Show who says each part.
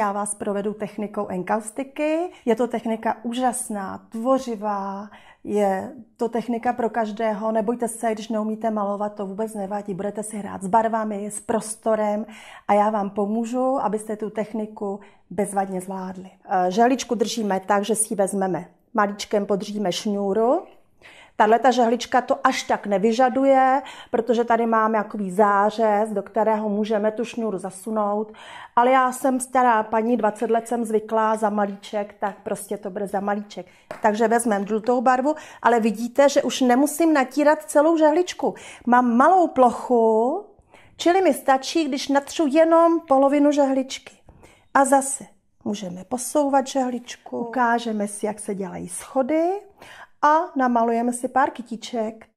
Speaker 1: já vás provedu technikou enkaustiky. Je to technika úžasná, tvořivá, je to technika pro každého. Nebojte se, když neumíte malovat, to vůbec nevadí. Budete si hrát s barvami, s prostorem a já vám pomůžu, abyste tu techniku bezvadně zvládli. E, Želičku držíme tak, že si ji vezmeme. Malíčkem podříme šňůru, Tahle ta žehlička to až tak nevyžaduje, protože tady mám jakový zářez, do kterého můžeme tu šňůru zasunout, ale já jsem stará paní, 20 let jsem zvyklá za malíček, tak prostě to bude za malíček. Takže vezmeme žlutou barvu, ale vidíte, že už nemusím natírat celou žehličku. Mám malou plochu, čili mi stačí, když natřu jenom polovinu žehličky. A zase můžeme posouvat žehličku, ukážeme si,
Speaker 2: jak se dělají schody a namalujeme si pár kytiček.